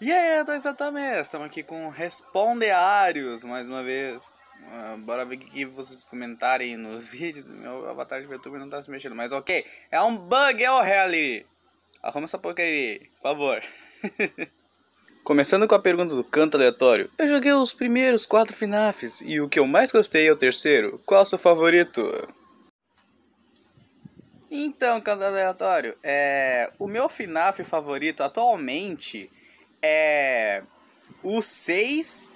E yeah, aí, dois exatamente, estamos aqui com Respondeários mais uma vez. Uh, bora ver o que vocês comentarem nos vídeos. Meu avatar de YouTube não tá se mexendo, mas ok. É um bug, é o reality. Arruma essa porcaria, por favor. Começando com a pergunta do canto aleatório. Eu joguei os primeiros quatro FNAFs e o que eu mais gostei é o terceiro. Qual é o seu favorito? Então, canto aleatório, é... o meu FNAF favorito atualmente é o 6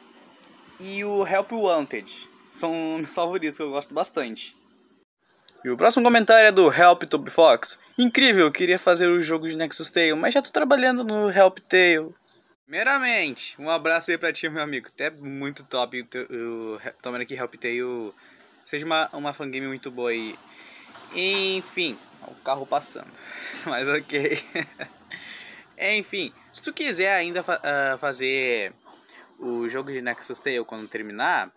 e o Help Wanted. São meus favoritos que eu gosto bastante. E o próximo comentário é do Help Toby Fox. Incrível, queria fazer o jogo de Nexus Tale, mas já tô trabalhando no Help Tale. Primeiramente, um abraço aí pra ti, meu amigo. Até muito top. Tomara que Help Tale seja uma, uma fangame muito boa aí. Enfim, o carro passando. Mas ok. É, enfim, se tu quiser ainda fa uh, fazer o jogo de Nexus Tale quando terminar,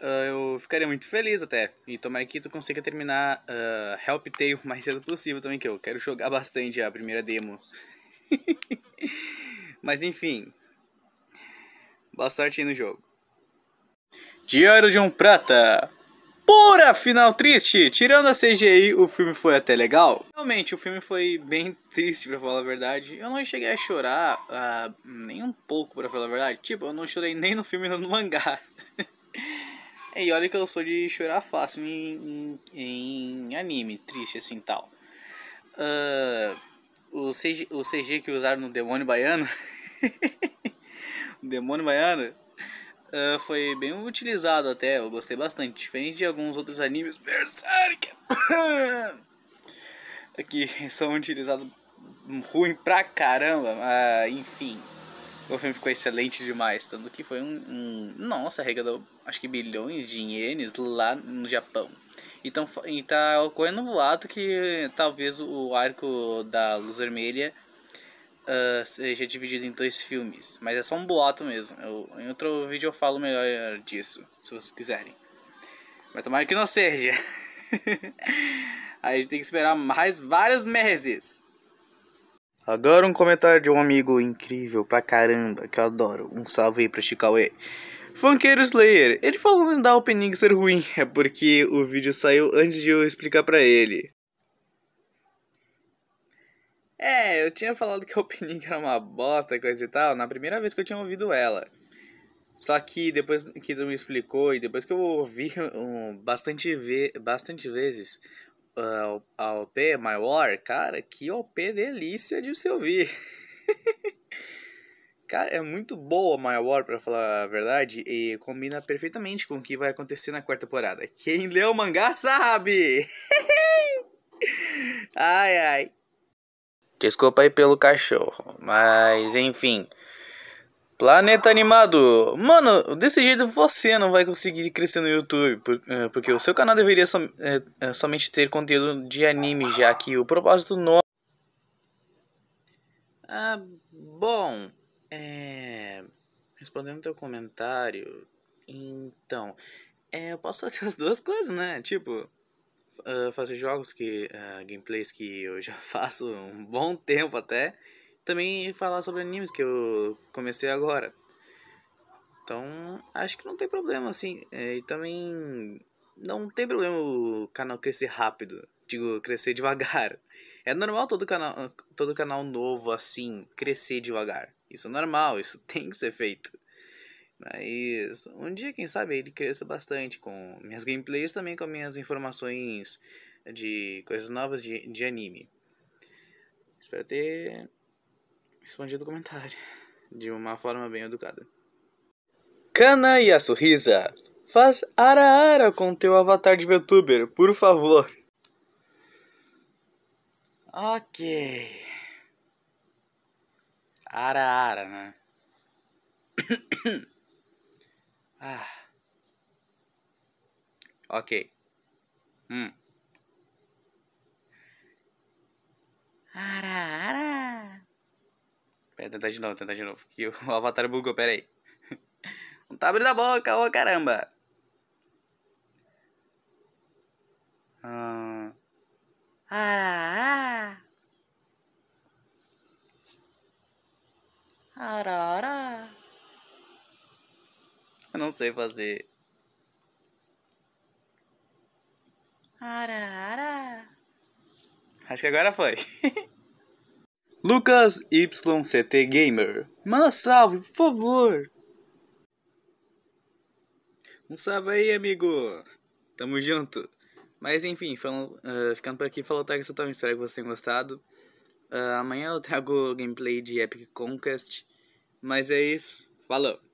uh, eu ficaria muito feliz até. E tomara que tu consiga terminar uh, Help Tale o mais cedo possível também, que eu quero jogar bastante a primeira demo. Mas enfim, boa sorte aí no jogo. Diário de um Prata pura final triste. Tirando a CGI, o filme foi até legal. Realmente, o filme foi bem triste, pra falar a verdade. Eu não cheguei a chorar uh, nem um pouco, pra falar a verdade. Tipo, eu não chorei nem no filme nem no mangá. e olha que eu sou de chorar fácil em, em, em anime, triste assim tal. Uh, o, CG, o CG que usaram no Demônio Baiano. o Demônio Baiano uh, foi bem utilizado até, eu gostei bastante. Diferente de alguns outros animes Berserk, que são utilizados ruim pra caramba, mas enfim. O filme ficou excelente demais, tanto que foi um, um nossa, arrecadou acho que bilhões de ienes lá no Japão. Então, e tá ocorrendo um boato que talvez o arco da Luz Vermelha uh, seja dividido em dois filmes, mas é só um boato mesmo. Eu, em outro vídeo eu falo melhor disso, se vocês quiserem. Mas tomara que não seja. Aí a gente tem que esperar mais vários meses. Agora um comentário de um amigo incrível pra caramba, que eu adoro. Um salve aí pra Chicauê. Funkeiro Slayer, ele falando da opening ser ruim, é porque o vídeo saiu antes de eu explicar pra ele. É, eu tinha falado que a Opening era uma bosta, coisa e tal, na primeira vez que eu tinha ouvido ela. Só que depois que tu me explicou e depois que eu ouvi um, bastante, ve bastante vezes uh, a OP, My War, cara, que OP delícia de se ouvir. cara, é muito boa My War, pra falar a verdade, e combina perfeitamente com o que vai acontecer na quarta temporada. Quem leu o mangá sabe! ai, ai. Desculpa aí pelo cachorro, mas enfim. Planeta Animado. Mano, desse jeito você não vai conseguir crescer no YouTube, é, porque o seu canal deveria som, é, é, somente ter conteúdo de anime, já que o propósito não. Ah, bom. É... Respondendo teu comentário, então, é, eu posso fazer as duas coisas, né? Tipo, uh, fazer jogos que uh, gameplays que eu já faço um bom tempo até, também falar sobre animes que eu comecei agora. Então, acho que não tem problema assim, é, e também não tem problema o canal crescer rápido, digo, crescer devagar. É normal todo canal, todo canal novo assim crescer devagar. Isso é normal, isso tem que ser feito. Mas um dia, quem sabe, ele cresça bastante com minhas gameplays também com minhas informações de coisas novas de, de anime. Espero ter respondido o comentário de uma forma bem educada. Kana e a sorrisa, faz ara-ara com teu avatar de YouTuber por favor. Ok. Ara-ara, né? Ok. Hum. Ara, ara. Pera, tentar de novo, tentar de novo. Que o avatar bugou, pera aí. Não tá abrindo a boca, ô oh, caramba. Ah. Ara, ara. Ara, Eu não sei fazer. Ara, ara. Acho que agora foi. Lucas YCT Gamer. Manda salve, por favor. Um salve aí, amigo. Tamo junto. Mas enfim, falando, uh, eh, ficando por aqui, falou Tag Sultão. Espero que vocês tenham gostado. Uh, amanhã eu trago gameplay de Epic Conquest. Mas é isso. Falou.